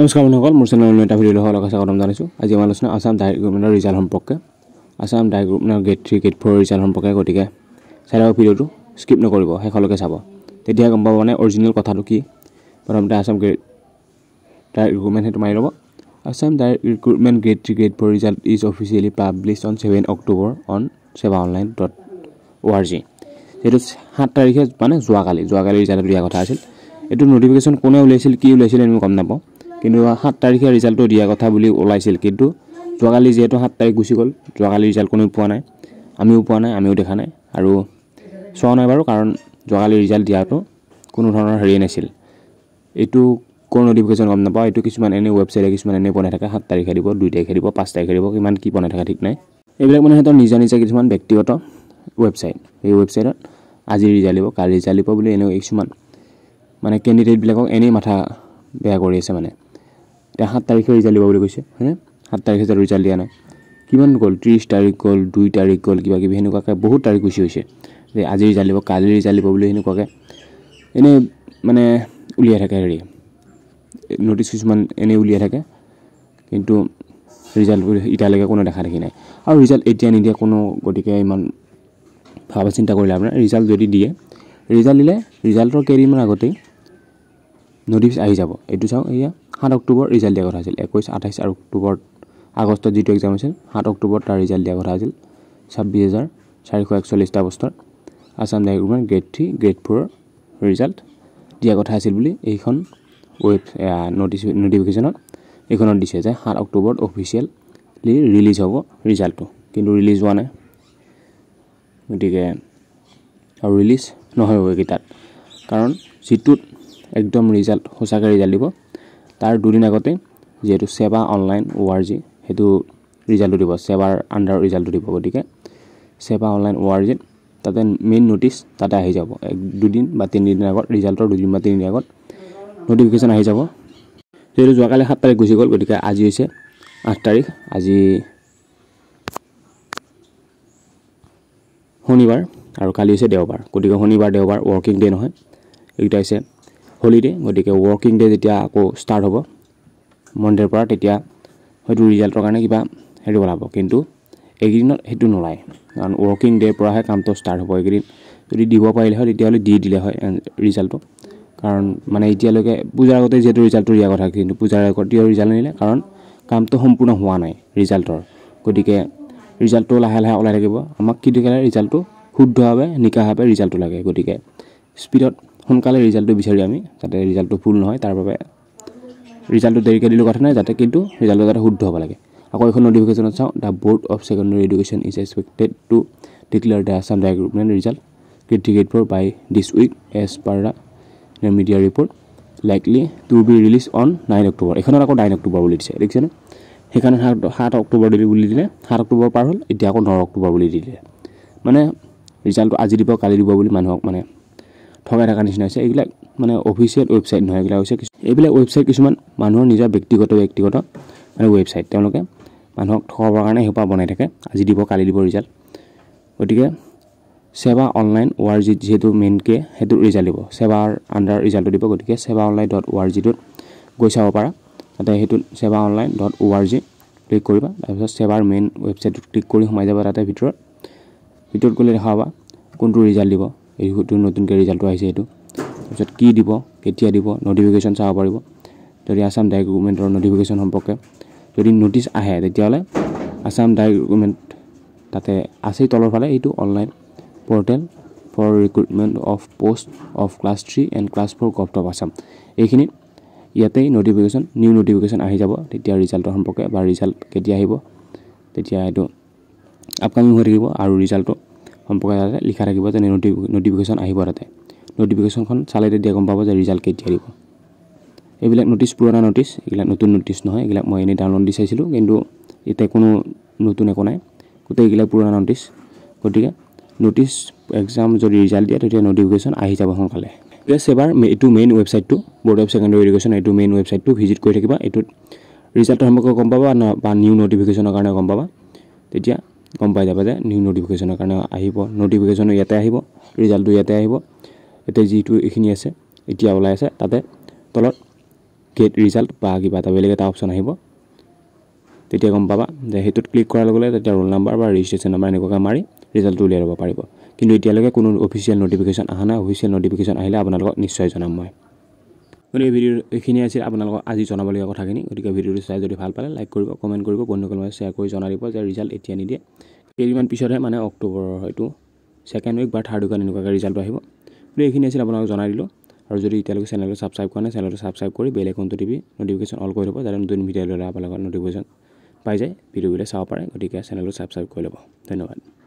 নমস্কাৰ বন্ধুসকল মোৰ চেনেল এটা ভিডিঅ' লগত স্বাগতম জনাইছোঁ আজি আমাৰ আলোচনা আছাম ডাই গ্ৰুপমেণ্টৰ ৰিজাল্ট সম্পৰ্কে আছাম ডাই গ্ৰুপমেণ্টৰ grade three grade four result সম্পৰ্কে গতিকে চাই থাকক ভিডিঅ'টো স্কিপ নকৰিব শেষলৈকে চাব তেতিয়া গম পাব মানে অৰিজিনেল কথাটো কি প্ৰথমতে আছাম গ্ৰেট ডাই ৰিক্ৰুটমেণ্ট সেইটো মাৰি ল'ব আছাম ডাই recruitment grade three grade four result is officially publish on seven October on SEBA online dot O' R G সেইটো সাত তাৰিখে মানে যোৱাকালি যোৱাকালি ৰিজাল্টটো দিয়া কথা আছিল এইটো ন'টিফিকেশ্যন কোনে উলিয়াইছিল কি উলিয়াইছিল আমি গম নাপাওঁ কিন্তু সাত তাৰিখে ৰিজাল্টটো দিয়া কথা বুলি ওলাইছিল কিন্তু যোৱাকালি যিহেতু সাত তাৰিখ গুচি গ'ল যোৱাকালি ৰিজাল্ট কোনেও পোৱা নাই আমিও পোৱা নাই আমিও দেখা নাই আৰু চোৱা নাই বাৰু কাৰণ যোৱাকালি ৰিজাল্ট দিয়াটো কোনো ধৰণৰ হেৰিয়ে নাছিল এইটো কোনো নটিফিকেশ্যন গম নাপাওঁ এইটো কিছুমান এনেই ৱেবছাইটে কিছুমান এনেই বনাই থাকে সাত তাৰিখে দিব দুই তাৰিখে দিব পাঁচ তাৰিখে দিব কিমান কি বনাই থাকে ঠিক নাই এইবিলাক মানে সিহঁতৰ নিজা নিজা কিছুমান ব্যক্তিগত ৱেবছাইট সেই ৱেবছাইটত আজি ৰিজাল্ট দিব কালি ৰিজাল্ট দিব বুলি এনেকুৱা কিছুমান মানে কেণ্ডিডেটবিলাকক এনেই মাথা বেয়া কৰি আছে মানে এতিয়া সাত তাৰিখে ৰিজাল্ট দিব বুলি কৈছে হয়নে সাত তাৰিখে যাতে ৰিজাল্ট দিয়া নাই কিমান গ'ল ত্ৰিছ তাৰিখ গ'ল দুই তাৰিখ গ'ল কিবা কিবি সেনেকুৱাকৈ বহুত তাৰিখ গুচি গৈছে যে আজি ৰিজাল্ট দিব কালি ৰিজাল্ট দিব বুলি সেনেকুৱাকৈ এনেই মানে উলিয়াই থাকে হেৰি নটিছ কিছুমান এনেই উলিয়াই থাকে কিন্তু ৰিজাল্ট এতিয়ালৈকে কোনো দেখা দেখি নাই আৰু ৰিজাল্ট এতিয়া নিদিয়ে কোনো গতিকে ইমান ভাবা চিন্তা কৰিলে আপোনাৰ ৰিজাল্ট যদি দিয়ে ৰিজাল্ট দিলে ৰিজাল্টৰ কেইদিনমান আগতেই নটিছ আহি যাব এইটো চাওঁ এয়া সাত অক্টোবৰ ৰিজাল্ট দিয়া কথা আছিল একৈছ আঠাইছ আৰু অক্টোবৰ আগষ্টত যিটো এক্সাম আছিল সাত অক্টোবৰত তাৰ ৰিজাল্ট দিয়া কথা আছিল ছাব্বিছ হাজাৰ চাৰিশ একচল্লিছটা বস্তাৰ Assam direct recruitment grade three grade ফ'ৰৰ ৰিজাল্ট দিয়া কথা আছিল বুলি এইখন ৱেব নটিচ নটিফিকেশ্যনত এইখনত দিছে যে সাত অক্টোবৰত অফিচিয়েলি ৰিলিজ হ'ব ৰিজাল্টটো কিন্তু ৰিলিজ হোৱা নাই গতিকে আৰু ৰিলিজ নহয় এইকেইটাত কাৰণ যিটোত একদম ৰিজাল্ট সঁচাকৈ ৰিজাল্ট দিব তাৰ দুদিন আগতে যিহেতু সেৱা অনলাইন ও আৰ জি সেইটো ৰিজাল্টটো দিব ছেবাৰ আণ্ডাৰ ৰিজাল্টটো দিব গতিকে সেৱা অনলাইন ও আৰ জিত তাতে মেইন ন'টিছ তাতে আহি যাব এক দুদিন বা তিনিদিনৰ আগত ৰিজাল্টৰ দুদিন বা তিনিদিন আগত ন'টিফিকেশ্যন আহি যাব যিহেতু যোৱাকালি সাত তাৰিখ গুচি গ'ল গতিকে আজি হৈছে আঠ তাৰিখ আজি শনিবাৰ আৰু কালি হৈছে দেওবাৰ গতিকে শনিবাৰ দেওবাৰ ৱৰ্কিং ডে' নহয় এইকেইটা হৈছে হলিডে গতিকে ৱৰ্কিং ডে যেতিয়া আকৌ ষ্টাৰ্ট হ'ব মনডেৰ পৰা তেতিয়া হয়তো ৰিজাল্টৰ কাৰণে কিবা হেৰি ওলাব কিন্তু এইকেইদিনত সেইটো নোলায় কাৰণ ৱৰ্কিং ডেৰ পৰাহে কামটো ষ্টাৰ্ট হ'ব এইকেইদিন যদি দিব পাৰিলে হয় তেতিয়াহ'লে দি দিলে হয় ৰিজাল্টটো কাৰণ মানে এতিয়ালৈকে পূজাৰ আগতে যিহেতু ৰিজাল্টটো দিয়া কথা কিন্তু পূজাৰ আগত দিয়া ৰিজাল্ট নিলে কাৰণ কামটো সম্পূৰ্ণ হোৱা নাই ৰিজাল্টৰ গতিকে ৰিজাল্টটো লাহে লাহে ওলাই থাকিব আমাক কি দেখিলে ৰিজাল্টটো শুদ্ধভাৱে নিকাভাৱে ৰিজাল্টটো লাগে গতিকে স্পীডত সোনকালে ৰিজাল্টটো বিচাৰি আমি যাতে ৰিজাল্টটো ফুল নহয় তাৰ বাবে ৰিজাল্টটো দেৰিকৈ দিলোঁ কথা নাই যাতে কিন্তু ৰিজাল্টটো যাতে শুদ্ধ হ'ব লাগে আকৌ এইখন নটিফিকেশ্যনত চাওঁ the board of secondary education is expected to declare the Assam direct recruitment result grade grade four by this week as per the media report likely to be release on nine October এইখনত আকৌ নাইন অক্টোবৰ বুলি দিছে দেখিছেনে সেইকাৰণে সাত সাত অক্টোবৰ দিলে বুলি দিলে সাত অক্টোবৰ পাৰ হ'ল এতিয়া আকৌ ন অক্টোবৰ বুলি দিলে মানে ৰিজাল্টটো আজি দিব কালি দিব বুলি মানুহক মানে ঠগাই থকাৰ নিচিনা হৈছে এইবিলাক মানে অফিচিয়েল ৱেবছাইট নহয় এইবিলাক হৈছে এইবিলাক ৱেবছাইট কিছুমান মানুহৰ নিজৰ ব্যক্তিগত ব্যক্তিগত মানে ৱেবছাইট তেওঁলোকে মানুহক ঠগাবৰ কাৰণে সেইপৰা বনাই থাকে আজি দিব কালি দিব ৰিজাল্ট গতিকে সেৱা অনলাইন ৱাৰ জিত যিহেতু মেইনকৈ সেইটো ৰিজাল্ট দিব সেৱাৰ আণ্ডাৰ ৰিজাল্টটো দিব গতিকে সেৱা অনলাইন ডট ৱাৰ জিটোত গৈ চাব পাৰা তাতে সেইটোত সেৱা অনলাইন ডট ৱাৰ জি ক্লিক কৰিবা তাৰপিছত সেৱাৰ মেইন ৱেবছাইটটোত ক্লিক কৰি সোমাই যাবা তাতে ভিতৰত ভিতৰত গ'লে দেখা পাবা কোনটো ৰিজাল্ট দিব এইটো নতুনকৈ ৰিজাল্টটো আহিছে এইটো তাৰপিছত কি দিব কেতিয়া দিব ন'টিফিকেশ্যন চাব পাৰিব যদি আছাম ডাইৰেক্ট ডকুমেণ্টৰ ন'টিফিকেশ্যন সম্পৰ্কে যদি নটিচ আহে তেতিয়াহ'লে আছাম ডাইৰেক্ট গভৰ্ণমেণ্ট তাতে আছেই তলৰ ফালে এইটো online portal for recruitment of post of class three and class four govt of Assam এইখিনিত ইয়াতেই ন'টিফিকেশ্যন নিউ ন'টিফিকেশ্যন আহি যাব তেতিয়া ৰিজাল্টৰ সম্পৰ্কে বা ৰিজাল্ট কেতিয়া আহিব তেতিয়া এইটো আপকামিং হৈ থাকিব আৰু ৰিজাল্টটো সম্পৰ্কে তাতে লিখা থাকিব যে নটি নটিফিকেশ্যন আহিব তাতে নটিফিকেশ্যনখন চালে তেতিয়া গম পাব যে ৰিজাল্ট কেতিয়া দিব এইবিলাক নটিছ পুৰণা নটিছ এইবিলাক নতুন নটিছ নহয় এইবিলাক মই এনেই ডাউনলোড দি চাইছিলোঁ কিন্তু এতিয়া কোনো নতুন একো নাই গোটেইবিলাক পুৰণা নটিছ গতিকে নটিছ এক্সাম যদি ৰিজাল্ট দিয়ে তেতিয়া নটিফিকেশ্যন আহি যাব সোনকালে প্লেছ এবাৰ এইটো মেইন ৱেবছাইটটো বৰ্ড অফ ছেকেণ্ডেৰী এডুকেশ্যন এইটো মেইন ৱেবছাইটটো ভিজিট কৰি থাকিবা এইটোত ৰিজাল্টৰ সম্পৰ্কে গম পাবা বা নিউ নটিফিকেশ্যনৰ কাৰণে গম পাবা তেতিয়া গম পাই যাবা যে নিউ ন'টিফিকেশ্যনৰ কাৰণে আহিব ন'টিফিকেশ্যনো ইয়াতে আহিব ৰিজাল্টটো ইয়াতে আহিব এতিয়া যিটো এইখিনি আছে এতিয়া ওলাই আছে তাতে তলত গেট ৰিজাল্ট বা কিবা এটা বেলেগ এটা অপশ্যন আহিব তেতিয়া গম পাবা যে সেইটোত ক্লিক কৰাৰ লগে লগে তেতিয়া ৰোল নাম্বাৰ বা ৰেজিষ্ট্ৰেশ্যন নাম্বাৰ এনেকুৱাকৈ মাৰি ৰিজাল্টটো উলিয়াই ল'ব পাৰিব কিন্তু এতিয়ালৈকে কোনো অফিচিয়েল ন'টিফিকেশ্যন অহা নাই অফিচিয়েল ন'টিফিকেশ্যন আহিলে আপোনালোকক নিশ্চয় জনাম মই গতিকে এই ভিডিঅ' এইখিনি আছিল আপোনালোকক আজি জনাবলগীয়া কথাখিনি গতিকে ভিডিঅ'টো চাই যদি ভাল পালে লাইক কৰিব কমেণ্ট কৰিব বন্ধুসকলৰ মাজে শ্বেয়াৰ কৰি জনাই দিব যে ৰিজাল্ট এতিয়া নিদিয়ে কেইদিনমান পিছতহে মানে অক্টোবৰৰ হয়তো ছেকেণ্ড উইক বা থাৰ্ড উইকত এনেকুৱাকৈ ৰিজাল্ট আহিব গতিকে এইখিনি আছিল আপোনালোকক জনাই দিলোঁ আৰু যদি এতিয়ালৈকে চেনেলটো ছাবস্ক্ৰাইব কৰা নাই চেনেলটো ছাবস্ক্ৰাইব কৰি বেলেগ এখনটো টিভি নটিফিকেশ্যন অল কৰি ল'ব যাতে নতুন ভিডিঅ' ল'লে আপোনালোকৰ নটিফিকেশ্যন পাই যায় ভিডিঅ'বিলাক চাব পাৰে গতিকে চেনেলটো ছাবস্ক্ৰাইব কৰি ল'ব ধন্যবাদ